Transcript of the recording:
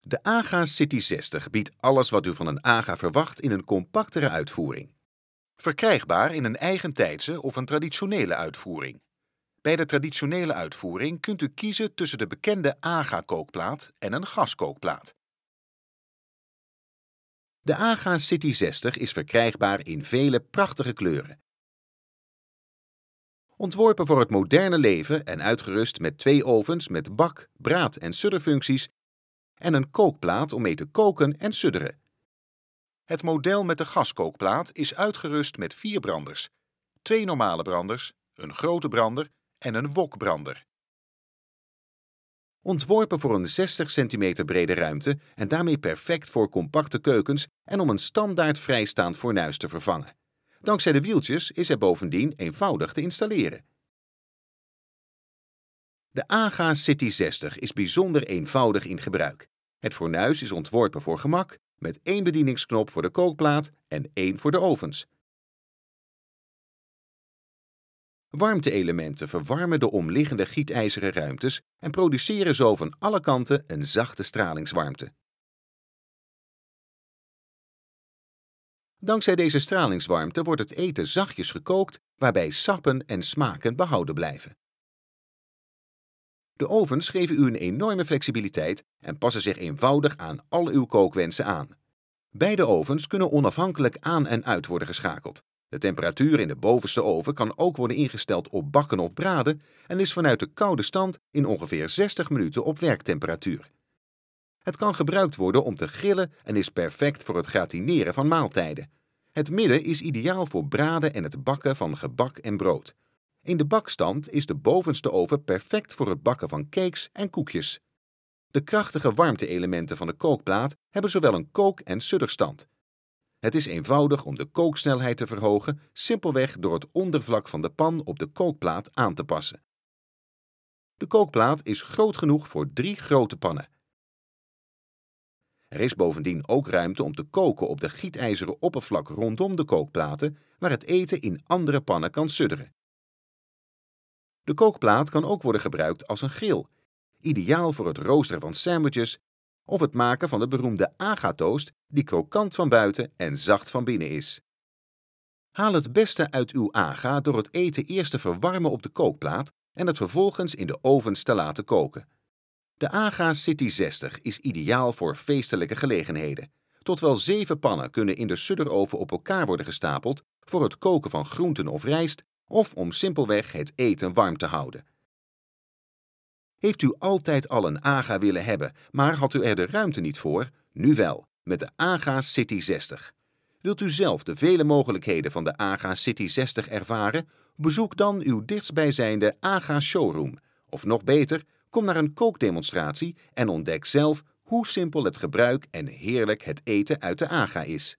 De AGA City 60 biedt alles wat u van een AGA verwacht in een compactere uitvoering. Verkrijgbaar in een eigen tijdse of een traditionele uitvoering. Bij de traditionele uitvoering kunt u kiezen tussen de bekende AGA-kookplaat en een gaskookplaat. De AGA City 60 is verkrijgbaar in vele prachtige kleuren. Ontworpen voor het moderne leven en uitgerust met twee ovens met bak, braad- en sudderfuncties, en een kookplaat om mee te koken en sudderen. Het model met de gaskookplaat is uitgerust met vier branders. Twee normale branders, een grote brander en een wokbrander. Ontworpen voor een 60 cm brede ruimte en daarmee perfect voor compacte keukens en om een standaard vrijstaand fornuis te vervangen. Dankzij de wieltjes is het bovendien eenvoudig te installeren. De AGA City 60 is bijzonder eenvoudig in gebruik. Het fornuis is ontworpen voor gemak, met één bedieningsknop voor de kookplaat en één voor de ovens. Warmte-elementen verwarmen de omliggende gietijzeren ruimtes en produceren zo van alle kanten een zachte stralingswarmte. Dankzij deze stralingswarmte wordt het eten zachtjes gekookt, waarbij sappen en smaken behouden blijven. De ovens geven u een enorme flexibiliteit en passen zich eenvoudig aan al uw kookwensen aan. Beide ovens kunnen onafhankelijk aan en uit worden geschakeld. De temperatuur in de bovenste oven kan ook worden ingesteld op bakken of braden en is vanuit de koude stand in ongeveer 60 minuten op werktemperatuur. Het kan gebruikt worden om te grillen en is perfect voor het gratineren van maaltijden. Het midden is ideaal voor braden en het bakken van gebak en brood. In de bakstand is de bovenste oven perfect voor het bakken van cakes en koekjes. De krachtige warmte-elementen van de kookplaat hebben zowel een kook- en sudderstand. Het is eenvoudig om de kooksnelheid te verhogen, simpelweg door het ondervlak van de pan op de kookplaat aan te passen. De kookplaat is groot genoeg voor drie grote pannen. Er is bovendien ook ruimte om te koken op de gietijzeren oppervlak rondom de kookplaten, waar het eten in andere pannen kan sudderen. De kookplaat kan ook worden gebruikt als een grill, ideaal voor het roosteren van sandwiches of het maken van de beroemde agatoost die krokant van buiten en zacht van binnen is. Haal het beste uit uw aga door het eten eerst te verwarmen op de kookplaat en het vervolgens in de ovens te laten koken. De AGA City 60 is ideaal voor feestelijke gelegenheden. Tot wel zeven pannen kunnen in de sudderoven op elkaar worden gestapeld voor het koken van groenten of rijst of om simpelweg het eten warm te houden. Heeft u altijd al een AGA willen hebben, maar had u er de ruimte niet voor? Nu wel, met de AGA City 60. Wilt u zelf de vele mogelijkheden van de AGA City 60 ervaren? Bezoek dan uw dichtstbijzijnde AGA showroom. Of nog beter, kom naar een kookdemonstratie en ontdek zelf hoe simpel het gebruik en heerlijk het eten uit de AGA is.